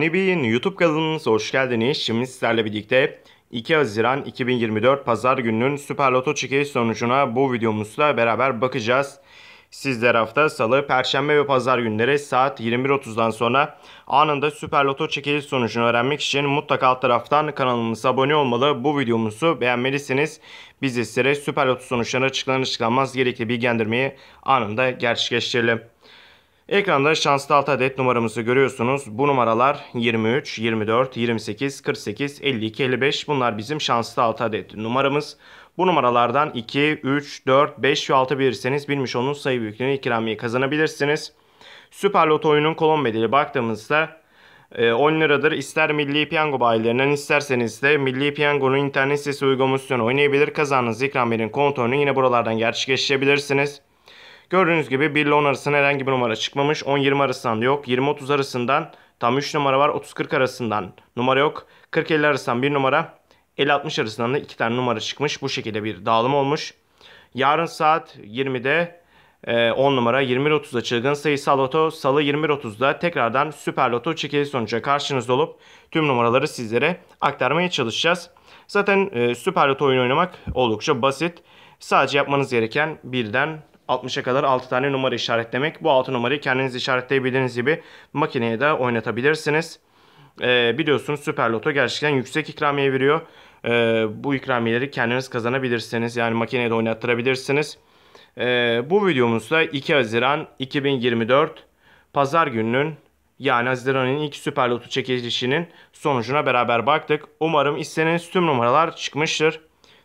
Nibi'nin YouTube kanalımıza hoş geldiniz. Şimdi sizlerle birlikte 2 Haziran 2024 Pazar gününün Süper Loto çekiliş sonucuna bu videomuzla beraber bakacağız. Sizler hafta salı, perşembe ve pazar günleri saat 21.30'dan sonra anında Süper Loto çekiliş sonucunu öğrenmek için mutlaka alt taraftan kanalımıza abone olmalı. Bu videomuzu beğenmelisiniz. Biz size Süper Loto sonuçlarına açıklanır açıklanmaz gerekli bilgilendirmeyi anında gerçekleştirelim. Ekranda şanslı 6 adet numaramızı görüyorsunuz. Bu numaralar 23, 24, 28, 48, 52, 55. Bunlar bizim şanslı 6 adet numaramız. Bu numaralardan 2, 3, 4, 5 ve 6 bilirseniz bilmiş onun sayı büyüklüğüne ikramiye kazanabilirsiniz. Süper Loto oyunun kolon bedeli baktığımızda 10 e, liradır. İster Milli Piyango bayilerinden isterseniz de Milli Piyango'nun internet sitesi uygulamasını oynayabilir. Kazandığınız ikramiyenin kontrolünü yine buralardan gerçekleştirebilirsiniz. Gördüğünüz gibi 1 ile 10 arasında herhangi bir numara çıkmamış. 10-20 arasından yok. 20-30 arasından tam 3 numara var. 30-40 arasından numara yok. 40-50 arasından 1 numara. 50-60 arasından da 2 tane numara çıkmış. Bu şekilde bir dağılım olmuş. Yarın saat 20'de 10 e, numara 21.30'da çılgın sayısal loto, salı 21.30'da tekrardan süper loto çekili sonuca karşınızda olup tüm numaraları sizlere aktarmaya çalışacağız. Zaten e, süper loto oyunu oynamak oldukça basit. Sadece yapmanız gereken birden 60'a kadar 6 tane numara işaretlemek. Bu 6 numarayı kendiniz işaretleyebildiğiniz gibi makineye de oynatabilirsiniz. E, biliyorsunuz Süper Loto gerçekten yüksek ikramiye veriyor. E, bu ikramiyeleri kendiniz kazanabilirsiniz. Yani makineye de oynattırabilirsiniz. E, bu videomuzda 2 Haziran 2024 Pazar gününün yani Haziran'ın ilk Süper Loto çekilişinin sonucuna beraber baktık. Umarım istediğiniz tüm numaralar çıkmıştır.